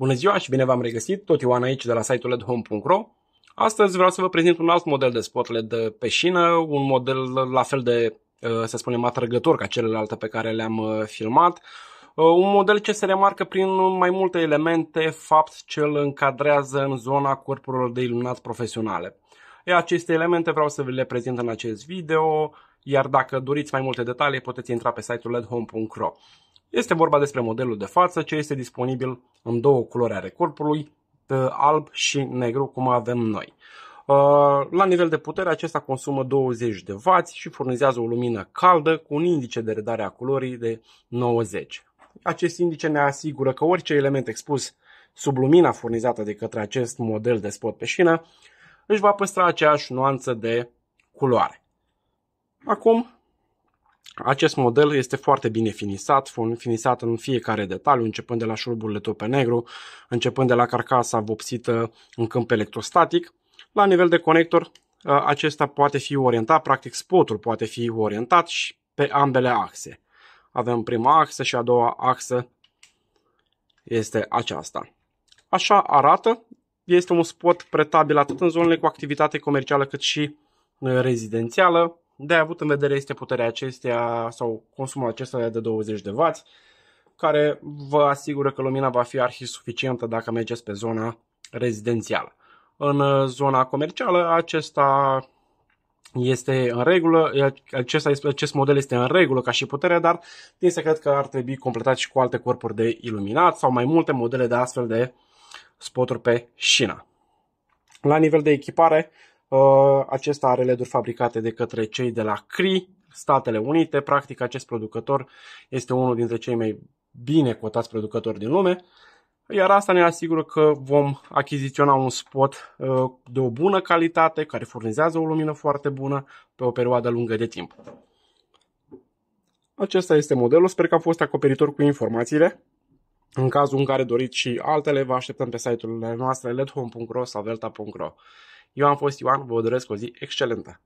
Bună ziua și bine v-am regăsit, tot Ioan aici de la site-ul ledhome.ro. Astăzi vreau să vă prezint un alt model de spot LED pe șină, un model la fel de, uh, să spunem, atrăgător ca celelalte pe care le-am uh, filmat. Uh, un model ce se remarcă prin mai multe elemente, fapt ce îl încadrează în zona corpurilor de iluminat profesionale. E, aceste elemente vreau să vi le prezint în acest video, iar dacă doriți mai multe detalii puteți intra pe site-ul ledhome.ro. Este vorba despre modelul de față ce este disponibil în două culori ale corpului, alb și negru, cum avem noi. Uh, la nivel de putere, acesta consumă 20 de W și furnizează o lumină caldă cu un indice de redare a culorii de 90. Acest indice ne asigură că orice element expus sub lumina furnizată de către acest model de spot pe șină își va păstra aceeași nuanță de culoare. Acum acest model este foarte bine finisat, finisat în fiecare detaliu, începând de la șuruburile tope negru, începând de la carcasa vopsită în câmp electrostatic. La nivel de conector, ă, acesta poate fi orientat, practic spotul poate fi orientat și pe ambele axe. Avem prima axă și a doua axă este aceasta. Așa arată, este un spot pretabil atât în zonele cu activitate comercială cât și ă, rezidențială. De avut în vedere este puterea acesteia sau consumul acesta de 20 de W, care vă asigură că lumina va fi arhi suficientă dacă mergeți pe zona rezidențială. În uh, zona comercială acesta este în regulă, acesta, acest model este în regulă ca și putere, dar din secret cred că ar trebui completat și cu alte corpuri de iluminat sau mai multe modele de astfel de spoturi pe șina. La nivel de echipare, Uh, acesta are leduri fabricate de către cei de la CRI, Statele Unite. Practic, acest producător este unul dintre cei mai bine cotați producători din lume, iar asta ne asigură că vom achiziționa un spot uh, de o bună calitate, care furnizează o lumină foarte bună pe o perioadă lungă de timp. Acesta este modelul, sper că a fost acoperitor cu informațiile. În cazul în care doriți și altele, vă așteptăm pe site-urile noastre ledhome.ro sau delta.ro. Eu am fost Ioan, vă doresc o zi excelentă!